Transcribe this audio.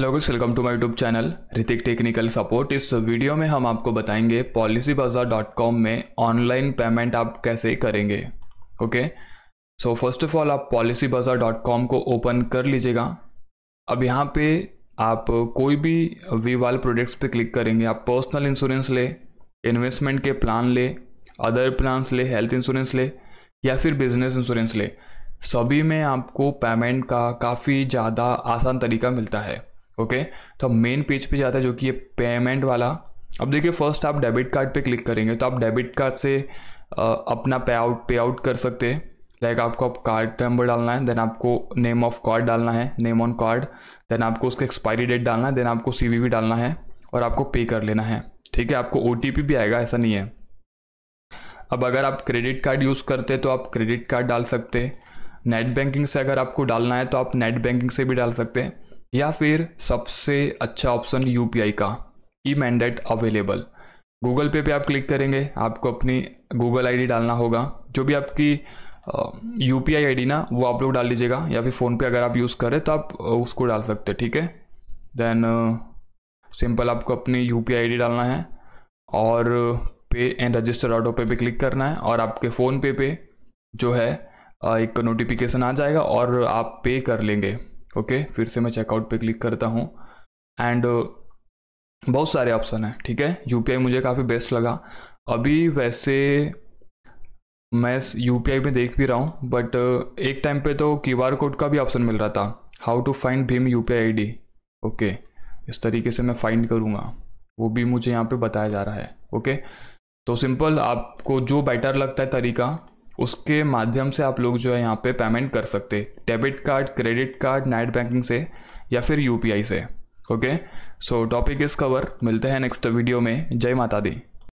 Hello guys welcome to my YouTube channel Hritik technical support इस video में हम आपको बताएंगे पॉलिसी बाजार डॉट कॉम में ऑनलाइन पेमेंट आप कैसे करेंगे okay so first of all आप पॉलिसी बाजार डॉट कॉम को ओपन कर लीजिएगा अब यहाँ पे आप कोई भी वी वाल प्रोडक्ट्स पे क्लिक करेंगे आप पर्सनल इंश्योरेंस ले इन्वेस्टमेंट के प्लान ले अदर प्लान्स ले हेल्थ इंश्योरेंस ले या फिर बिजनेस इंश्योरेंस ले सभी में आपको पेमेंट का काफ़ी ज़्यादा आसान तरीका मिलता है ओके तो हम मेन पेज पे जाते हैं जो कि ये पेमेंट वाला अब देखिए फर्स्ट आप डेबिट कार्ड पे क्लिक करेंगे तो आप डेबिट कार्ड से आ, अपना पे आउट पे आउट कर सकते हैं लाइक आपको आप कार्ड नंबर डालना है देन आपको नेम ऑफ कार्ड डालना है नेम ऑन कार्ड देन आपको उसका एक्सपायरी डेट डालना है देन आपको सी डालना है और आपको पे कर लेना है ठीक है आपको ओ भी आएगा ऐसा नहीं है अब अगर आप क्रेडिट कार्ड यूज़ करते हैं तो आप क्रेडिट कार्ड डाल सकते हैं नेट बैंकिंग से अगर आपको डालना है तो आप नेट बैंकिंग से भी डाल सकते हैं या फिर सबसे अच्छा ऑप्शन यू का ई मैंडेट अवेलेबल गूगल पे पे आप क्लिक करेंगे आपको अपनी गूगल आईडी डालना होगा जो भी आपकी U P I I D ना वो आप लोग डाल लीजिएगा या फिर फ़ोनपे अगर आप यूज़ करें तो आप उसको डाल सकते हैं ठीक है देन सिंपल आपको अपनी U P I I D डालना है और पे एंड रजिस्टर ऑटो पे पे क्लिक करना है और आपके फ़ोन पे पे जो है एक नोटिफिकेशन आ जाएगा और आप पे कर लेंगे ओके फिर से मैं चेकआउट पे क्लिक करता हूँ एंड uh, बहुत सारे ऑप्शन हैं ठीक है यू मुझे काफ़ी बेस्ट लगा अभी वैसे मैं यू पी में देख भी रहा हूँ बट uh, एक टाइम पे तो क्यू कोड का भी ऑप्शन मिल रहा था हाउ टू फाइंड भीम यू पी ओके इस तरीके से मैं फाइंड करूँगा वो भी मुझे यहाँ पे बताया जा रहा है ओके okay? तो सिंपल आपको जो बेटर लगता है तरीका उसके माध्यम से आप लोग जो है यहाँ पे पेमेंट कर सकते debit card credit card net banking से या फिर यूपीआई से okay so topic is cover मिलते हैं नेक्स्ट वीडियो में जय माता दी